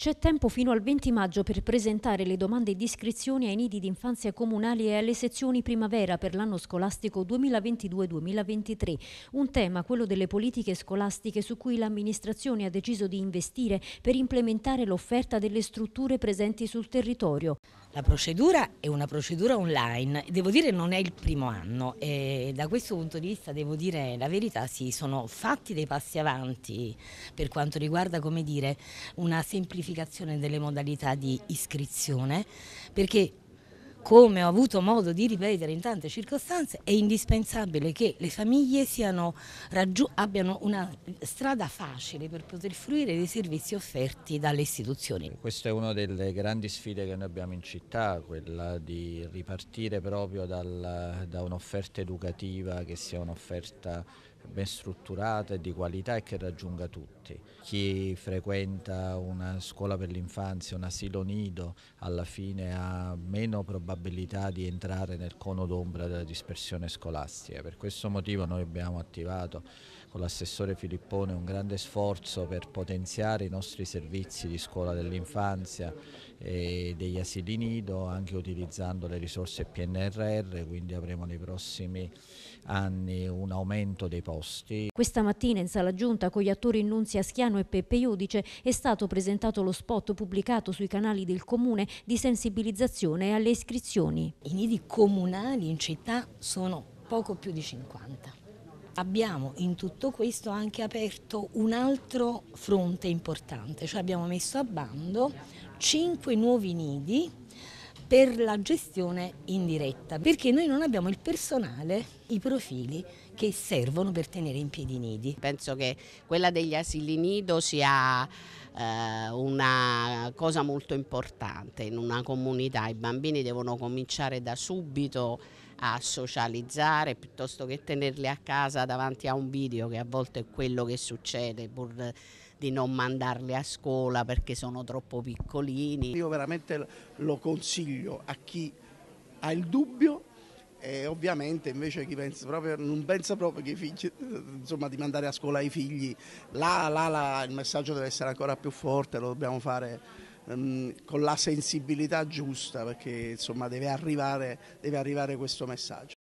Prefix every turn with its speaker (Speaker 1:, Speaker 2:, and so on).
Speaker 1: C'è tempo fino al 20 maggio per presentare le domande di iscrizione ai nidi d'infanzia comunali e alle sezioni primavera per l'anno scolastico 2022-2023. Un tema, quello delle politiche scolastiche, su cui l'amministrazione ha deciso di investire
Speaker 2: per implementare l'offerta delle strutture presenti sul territorio. La procedura è una procedura online, devo dire non è il primo anno e da questo punto di vista devo dire la verità, si sì, sono fatti dei passi avanti per quanto riguarda come dire, una semplificazione semplificazione delle modalità di iscrizione perché come ho avuto modo di ripetere in tante circostanze, è indispensabile che le famiglie siano, abbiano una strada facile per poter fruire dei servizi
Speaker 3: offerti dalle istituzioni. Eh, questa è una delle grandi sfide che noi abbiamo in città, quella di ripartire proprio dal, da un'offerta educativa che sia un'offerta ben strutturata e di qualità e che raggiunga tutti. Chi frequenta una scuola per l'infanzia, un asilo nido, alla fine ha meno probabilità di entrare nel cono d'ombra della dispersione scolastica. Per questo motivo noi abbiamo attivato con l'assessore Filippone un grande sforzo per potenziare i nostri servizi di scuola dell'infanzia e degli asili nido, anche utilizzando le risorse PNRR, quindi avremo nei prossimi anni un aumento dei posti posti.
Speaker 1: Questa mattina in sala giunta con gli attori Nunzia Schiano e Peppe Iudice è stato presentato lo spot pubblicato sui canali del comune di sensibilizzazione alle iscrizioni.
Speaker 2: I nidi comunali in città sono poco più di 50. Abbiamo in tutto questo anche aperto un altro fronte importante, cioè abbiamo messo a bando 5 nuovi nidi per la gestione indiretta, perché noi non abbiamo il personale, i profili che servono
Speaker 4: per tenere in piedi i nidi. Penso che quella degli asili nido sia eh, una cosa molto importante in una comunità, i bambini devono cominciare da subito a socializzare piuttosto che tenerli a casa davanti a un video che a volte è quello che succede pur di non mandarli a scuola
Speaker 5: perché sono troppo piccolini. Io veramente lo consiglio a chi ha il dubbio e ovviamente invece chi pensa proprio, non pensa proprio che figli, insomma, di mandare a scuola i figli, là, là, là il messaggio deve essere ancora più forte, lo dobbiamo fare ehm, con la sensibilità giusta perché insomma, deve, arrivare, deve arrivare questo messaggio.